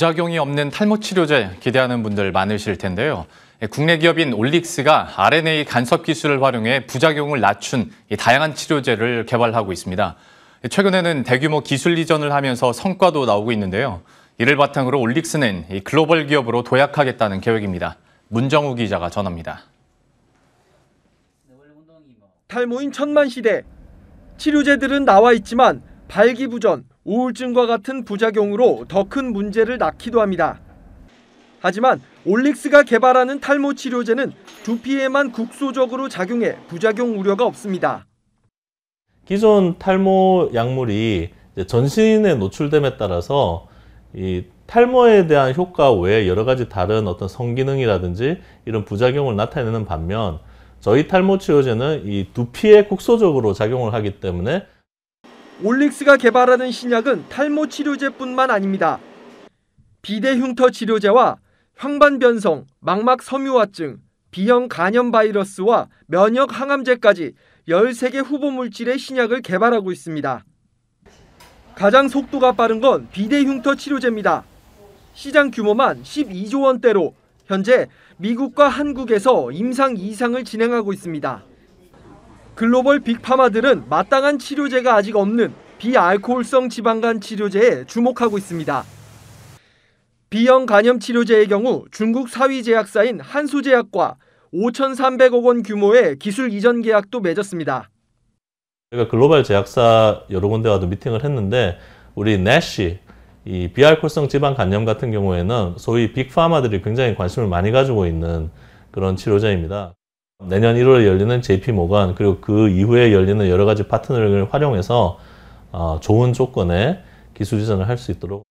부작용이 없는 탈모 치료제 기대하는 분들 많으실 텐데요. 예, 국내 기업인 올릭스가 RNA 간섭 기술을 활용해 부작용을 낮춘 다양한 치료제를 개발하고 있습니다. 예, 최근에는 대규모 기술 이전을 하면서 성과도 나오고 있는데요. 이를 바탕으로 올릭스는 글로벌 기업으로 도약하겠다는 계획입니다. 문정우 기자가 전합니다. 탈모인 천만 시대. 치료제들은 나와 있지만 발기부전, 우울증과 같은 부작용으로 더 큰 문제를 낳기도 합니다. 하지만 올릭스가 개발하는 탈모 치료제는 두피에만 국소적으로 작용해 부작용 우려가 없습니다. 기존 탈모 약물이 전신에 노출됨에 따라서 이 탈모에 대한 효과 외에 여러 가지 다른 어떤 성기능이라든지 이런 부작용을 나타내는 반면 저희 탈모 치료제는 이 두피에 국소적으로 작용을 하기 때문에 올릭스가 개발하는 신약은 탈모 치료제뿐만 아닙니다. 비대 흉터 치료제와 황반 변성, 망막 섬유화증, 비형 간염 바이러스와 면역 항암제까지 13개 후보 물질의 신약을 개발하고 있습니다. 가장 속도가 빠른 건 비대 흉터 치료제입니다. 시장 규모만 12조 원대로 현재 미국과 한국에서 임상 이상을 진행하고 있습니다. 글로벌 빅파마들은 마땅한 치료제가 아직 없는 비알코올성 지방간 치료제에 주목하고 있습니다. 비형 간염 치료제의 경우 중국 사위 제약사인 한수제약과 5,300억 원 규모의 기술 이전 계약도 맺었습니다. 제가 글로벌 제약사 여러 군데와도 미팅을 했는데 우리 내시 이 비알코올성 지방 간염 같은 경우에는 소위 빅파마들이 굉장히 관심을 많이 가지고 있는 그런 치료제입니다. 내년 1월에 열리는 JP 모간 그리고 그 이후에 열리는 여러 가지 파트너링을 활용해서 어, 좋은 조건의 기술 이전을 할 수 있도록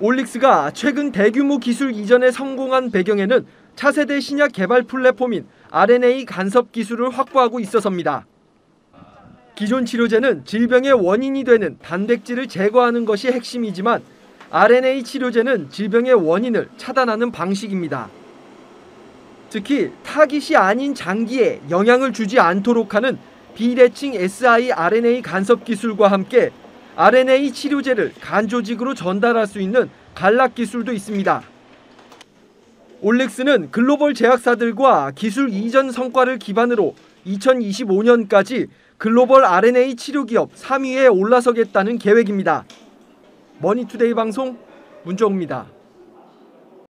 올릭스가 최근 대규모 기술 이전에 성공한 배경에는 차세대 신약 개발 플랫폼인 RNA 간섭 기술을 확보하고 있어서입니다. 기존 치료제는 질병의 원인이 되는 단백질을 제거하는 것이 핵심이지만 RNA 치료제는 질병의 원인을 차단하는 방식입니다. 특히 타깃이 아닌 장기에 영향을 주지 않도록 하는 비대칭 siRNA 간섭 기술과 함께 RNA 치료제를 간 조직으로 전달할 수 있는 갈락 기술도 있습니다. 올렉스는 글로벌 제약사들과 기술 이전 성과를 기반으로 2025년까지 글로벌 RNA 치료 기업 3위에 올라서겠다는 계획입니다. 머니투데이 방송 문정우입니다.